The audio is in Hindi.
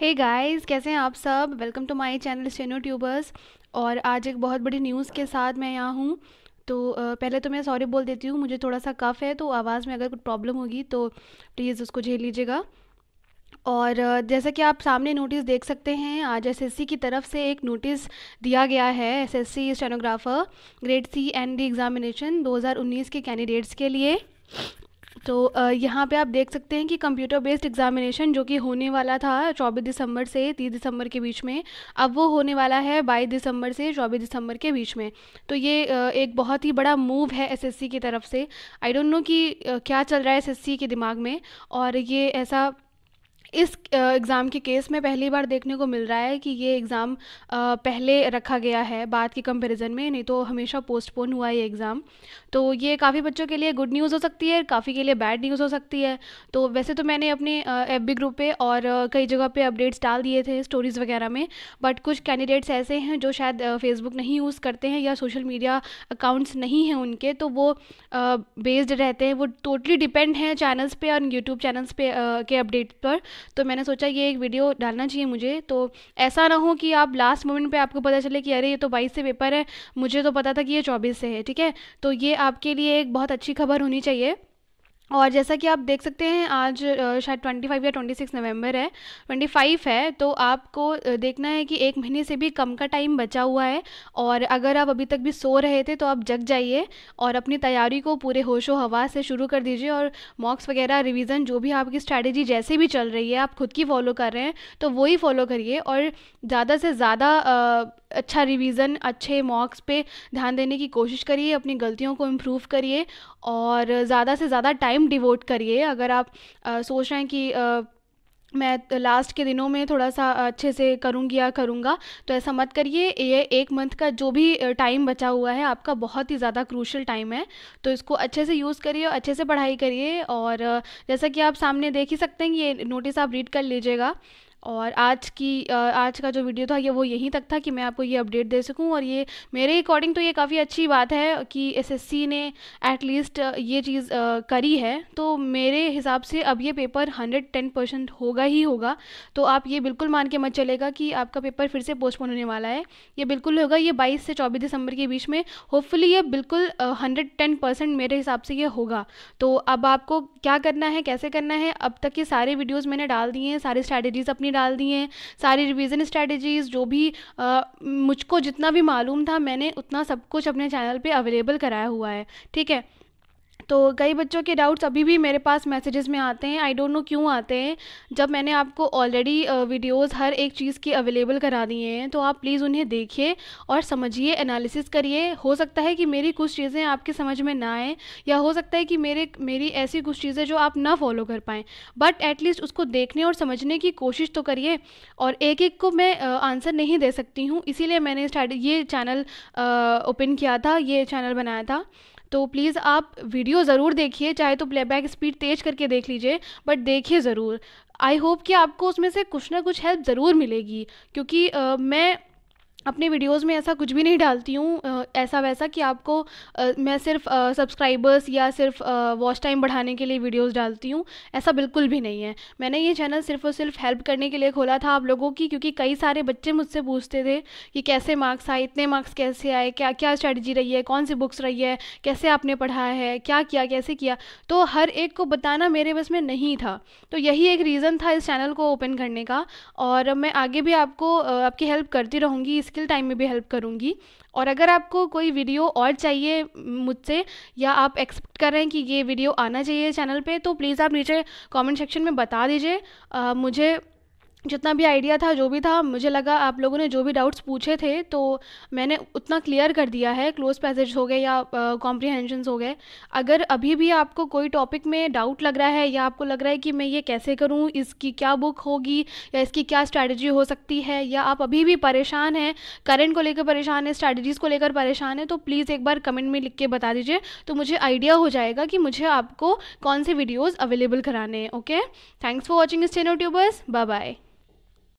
हे hey गाइस कैसे हैं आप सब welcome to my channel steno tubers और आज एक बहुत बड़ी न्यूज़ के साथ मैं यहाँ हूँ तो पहले तो मैं सॉरी बोल देती हूँ मुझे थोड़ा सा कफ़ है तो आवाज़ में अगर कुछ प्रॉब्लम होगी तो प्लीज़ उसको झेल लीजिएगा और जैसा कि आप सामने नोटिस देख सकते हैं आज एसएससी की तरफ से एक नोटिस दिया गया है SSC stenographer grade C and the examination 2019 के कैंडिडेट्स के लिए तो यहाँ पे आप देख सकते हैं कि कंप्यूटर बेस्ड एग्जामिनेशन जो कि होने वाला था चौबीस दिसंबर से तीस दिसंबर के बीच में अब वो होने वाला है बाईस दिसंबर से चौबीस दिसंबर के बीच में तो ये एक बहुत ही बड़ा मूव है एसएससी की तरफ से आई डोंट नो कि क्या चल रहा है एसएससी के दिमाग में और ये ऐसा इस एग्ज़ाम के केस में पहली बार देखने को मिल रहा है कि ये एग्ज़ाम पहले रखा गया है बाद के कंपैरिजन में नहीं तो हमेशा पोस्टपोन हुआ ये एग्ज़ाम तो ये काफ़ी बच्चों के लिए गुड न्यूज़ हो सकती है काफ़ी के लिए बैड न्यूज़ हो सकती है तो वैसे तो मैंने अपने एफ बी ग्रुप पे और कई जगह पे अपडेट्स डाल दिए थे स्टोरीज़ वगैरह में बट कुछ कैंडिडेट्स ऐसे हैं जो शायद फेसबुक नहीं यूज़ करते हैं या सोशल मीडिया अकाउंट्स नहीं हैं उनके तो वो बेस्ड रहते हैं वो टोटली डिपेंड हैं चैनल्स पर और यूट्यूब चैनल्स पे के अपडेट पर तो मैंने सोचा ये एक वीडियो डालना चाहिए मुझे तो ऐसा ना हो कि आप लास्ट मोमेंट पे आपको पता चले कि अरे ये तो बाईस से पेपर है मुझे तो पता था कि ये चौबीस से है ठीक है तो ये आपके लिए एक बहुत अच्छी खबर होनी चाहिए और जैसा कि आप देख सकते हैं आज शायद 25 या 26 नवंबर है 25 है तो आपको देखना है कि एक महीने से भी कम का टाइम बचा हुआ है और अगर आप अभी तक भी सो रहे थे तो आप जग जाइए और अपनी तैयारी को पूरे होशो हवा से शुरू कर दीजिए और मॉक्स वगैरह रिवीजन जो भी आपकी स्ट्रैटेजी जैसे भी चल रही है आप खुद की फॉलो कर रहे हैं तो वही फॉलो करिए और ज़्यादा से ज़्यादा अच्छा रिवीज़न अच्छे मॉक्स पे ध्यान देने की कोशिश करिए अपनी गलतियों को इम्प्रूव करिए और ज़्यादा से ज़्यादा टाइम डिवोट करिए अगर आप आ, सोच रहे हैं कि आ, मैं लास्ट के दिनों में थोड़ा सा अच्छे से करूँगी या करूँगा तो ऐसा मत करिए ये एक मंथ का जो भी टाइम बचा हुआ है आपका बहुत ही ज़्यादा क्रूशल टाइम है तो इसको अच्छे से यूज़ करिए और अच्छे से पढ़ाई करिए और जैसा कि आप सामने देख ही सकते हैं ये नोटिस आप रीड कर लीजिएगा और आज की आज का जो वीडियो था ये वो यहीं तक था कि मैं आपको ये अपडेट दे सकूं और ये मेरे अकॉर्डिंग तो ये काफ़ी अच्छी बात है कि एसएससी ने एटलीस्ट ये चीज़ करी है तो मेरे हिसाब से अब ये पेपर 110 परसेंट होगा ही होगा तो आप ये बिल्कुल मान के मत चलेगा कि आपका पेपर फिर से पोस्टपोन होने वाला है ये बिल्कुल होगा ये बाईस से चौबीस दिसंबर के बीच में होपफुली ये बिल्कुल हंड्रेड मेरे हिसाब से ये होगा तो अब आपको क्या करना है कैसे करना है अब तक ये सारे वीडियोज़ मैंने डाल दिए हैं सारी स्ट्रैटेजीज़ अपनी डाल दिए हैं सारी रिवीजन स्ट्रेटजीज़ जो भी मुझको जितना भी मालूम था मैंने उतना सब कुछ अपने चैनल पे अवेलेबल कराया हुआ है ठीक है तो कई बच्चों के डाउट्स अभी भी मेरे पास मैसेजेस में आते हैं आई डोंट नो क्यों आते हैं जब मैंने आपको ऑलरेडी वीडियोस हर एक चीज़ की अवेलेबल करा दिए हैं तो आप प्लीज़ उन्हें देखिए और समझिए एनालिसिस करिए हो सकता है कि मेरी कुछ चीज़ें आपके समझ में ना आएँ या हो सकता है कि मेरे मेरी ऐसी कुछ चीज़ें जो आप ना फॉलो कर पाएँ बट एटलीस्ट उसको देखने और समझने की कोशिश तो करिए और एक एक को मैं आंसर नहीं दे सकती हूँ इसीलिए मैंने स्टार्ट ये चैनल ओपन किया था ये चैनल बनाया था तो प्लीज़ आप वीडियो ज़रूर देखिए चाहे तो प्लेबैक स्पीड तेज़ करके देख लीजिए बट देखिए ज़रूर आई होप कि आपको उसमें से कुछ ना कुछ हेल्प ज़रूर मिलेगी क्योंकि uh, मैं अपने वीडियोस में ऐसा कुछ भी नहीं डालती हूँ ऐसा वैसा कि आपको आ, मैं सिर्फ सब्सक्राइबर्स या सिर्फ वॉच टाइम बढ़ाने के लिए वीडियोस डालती हूँ ऐसा बिल्कुल भी नहीं है मैंने ये चैनल सिर्फ और सिर्फ हेल्प करने के लिए खोला था आप लोगों की क्योंकि कई सारे बच्चे मुझसे पूछते थे कि कैसे मार्क्स आए इतने मार्क्स कैसे आए क्या क्या स्ट्रैटेजी रही है कौन सी बुक्स रही है कैसे आपने पढ़ा है क्या किया कैसे किया तो हर एक को बताना मेरे बस में नहीं था तो यही एक रीज़न था इस चैनल को ओपन करने का और मैं आगे भी आपको आपकी हेल्प करती रहूँगी इसके मुश्किल टाइम में भी हेल्प करूँगी और अगर आपको कोई वीडियो और चाहिए मुझसे या आप एक्सपेक्ट कर रहे हैं कि ये वीडियो आना चाहिए चैनल पे तो प्लीज़ आप नीचे कमेंट सेक्शन में बता दीजिए मुझे जितना भी आइडिया था जो भी था मुझे लगा आप लोगों ने जो भी डाउट्स पूछे थे तो मैंने उतना क्लियर कर दिया है क्लोज पैसेज हो गए या कॉम्प्रिहेंशंस uh, हो गए अगर अभी भी आपको कोई टॉपिक में डाउट लग रहा है या आपको लग रहा है कि मैं ये कैसे करूँ इसकी क्या बुक होगी या इसकी क्या स्ट्रैटेजी हो सकती है या आप अभी भी परेशान हैं करेंट को लेकर परेशान है स्ट्रैटेजीज़ को लेकर परेशान है तो प्लीज़ एक बार कमेंट में लिख के बता दीजिए तो मुझे आइडिया हो जाएगा कि मुझे आपको कौन से वीडियोज़ अवेलेबल कराने हैं ओके थैंक्स फॉर वॉचिंग इस चैनल ट्यूबर्स बाय बाय